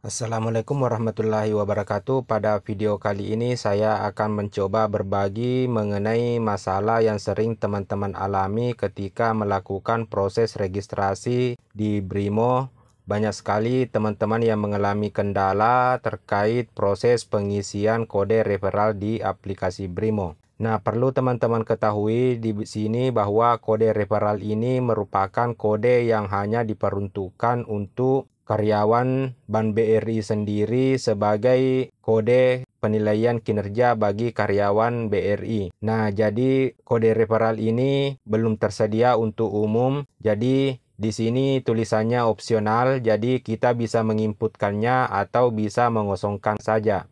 Assalamualaikum warahmatullahi wabarakatuh. Pada video kali ini saya akan mencoba berbagi mengenai masalah yang sering teman-teman alami ketika melakukan proses registrasi di Brimo. Banyak sekali teman-teman yang mengalami kendala terkait proses pengisian kode referral di aplikasi Brimo. Nah, perlu teman-teman ketahui di sini bahwa kode referral ini merupakan kode yang hanya diperuntukkan untuk karyawan Ban BRI sendiri sebagai kode penilaian kinerja bagi karyawan BRI. Nah, jadi kode referral ini belum tersedia untuk umum, jadi di sini tulisannya opsional, jadi kita bisa menginputkannya atau bisa mengosongkan saja.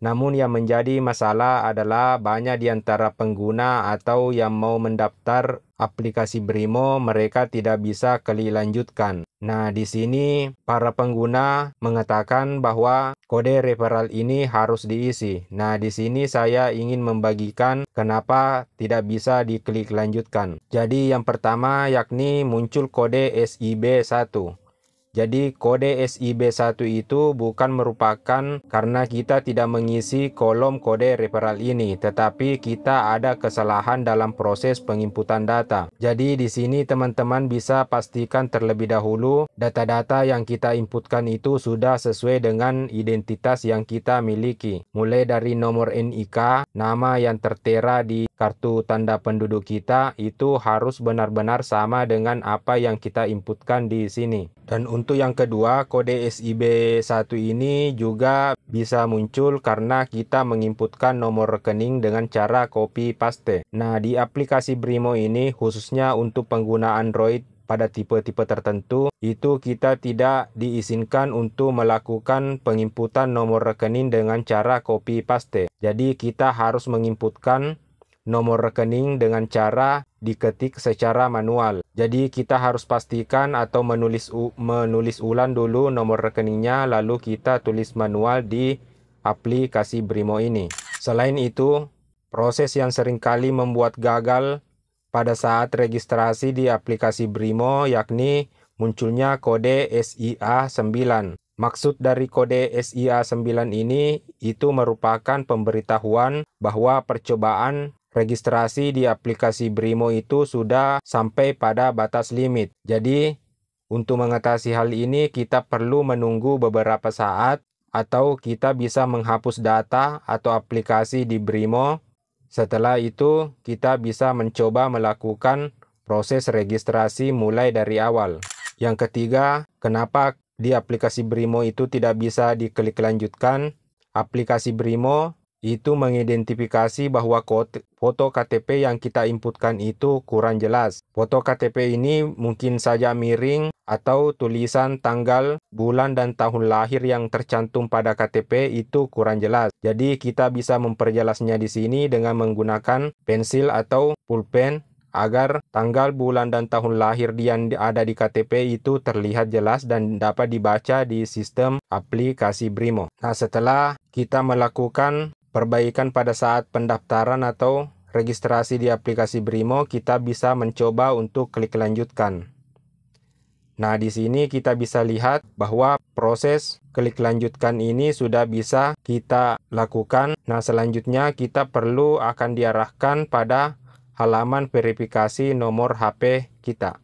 Namun yang menjadi masalah adalah banyak di antara pengguna atau yang mau mendaftar aplikasi Brimo mereka tidak bisa lanjutkan. Nah, di sini para pengguna mengatakan bahwa kode referral ini harus diisi. Nah, di sini saya ingin membagikan kenapa tidak bisa diklik lanjutkan. Jadi yang pertama yakni muncul kode SIB1. Jadi kode SIB1 itu bukan merupakan karena kita tidak mengisi kolom kode referral ini, tetapi kita ada kesalahan dalam proses penginputan data. Jadi di sini teman-teman bisa pastikan terlebih dahulu data-data yang kita inputkan itu sudah sesuai dengan identitas yang kita miliki. Mulai dari nomor NIK, nama yang tertera di kartu tanda penduduk kita itu harus benar-benar sama dengan apa yang kita inputkan di sini. Dan untuk untuk yang kedua, kode SIB1 ini juga bisa muncul karena kita menginputkan nomor rekening dengan cara copy paste. Nah, di aplikasi Brimo ini khususnya untuk pengguna Android pada tipe-tipe tertentu itu kita tidak diizinkan untuk melakukan penginputan nomor rekening dengan cara copy paste. Jadi kita harus menginputkan nomor rekening dengan cara diketik secara manual. Jadi kita harus pastikan atau menulis menulis ulang dulu nomor rekeningnya lalu kita tulis manual di aplikasi Brimo ini. Selain itu, proses yang sering kali membuat gagal pada saat registrasi di aplikasi Brimo yakni munculnya kode SIA 9. Maksud dari kode SIA 9 ini itu merupakan pemberitahuan bahwa percobaan registrasi di aplikasi Brimo itu sudah sampai pada batas limit. Jadi, untuk mengatasi hal ini kita perlu menunggu beberapa saat atau kita bisa menghapus data atau aplikasi di Brimo. Setelah itu, kita bisa mencoba melakukan proses registrasi mulai dari awal. Yang ketiga, kenapa di aplikasi Brimo itu tidak bisa diklik lanjutkan? Aplikasi Brimo itu mengidentifikasi bahwa foto KTP yang kita inputkan itu kurang jelas. Foto KTP ini mungkin saja miring atau tulisan tanggal, bulan, dan tahun lahir yang tercantum pada KTP itu kurang jelas. Jadi kita bisa memperjelasnya di sini dengan menggunakan pensil atau pulpen agar tanggal, bulan, dan tahun lahir yang ada di KTP itu terlihat jelas dan dapat dibaca di sistem aplikasi Brimo. Nah, setelah kita melakukan perbaikan pada saat pendaftaran atau registrasi di aplikasi Brimo, kita bisa mencoba untuk klik lanjutkan. Nah, di sini kita bisa lihat bahwa proses klik lanjutkan ini sudah bisa kita lakukan. Nah, selanjutnya kita perlu akan diarahkan pada halaman verifikasi nomor HP kita.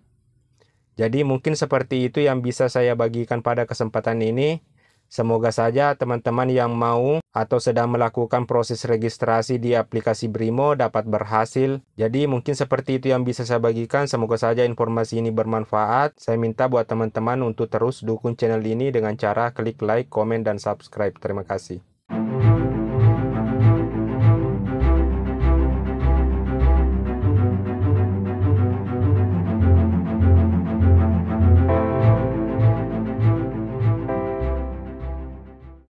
Jadi mungkin seperti itu yang bisa saya bagikan pada kesempatan ini. Semoga saja teman-teman yang mau atau sedang melakukan proses registrasi di aplikasi Brimo dapat berhasil. Jadi mungkin seperti itu yang bisa saya bagikan. Semoga saja informasi ini bermanfaat. Saya minta buat teman-teman untuk terus dukung channel ini dengan cara klik like, komen, dan subscribe. Terima kasih.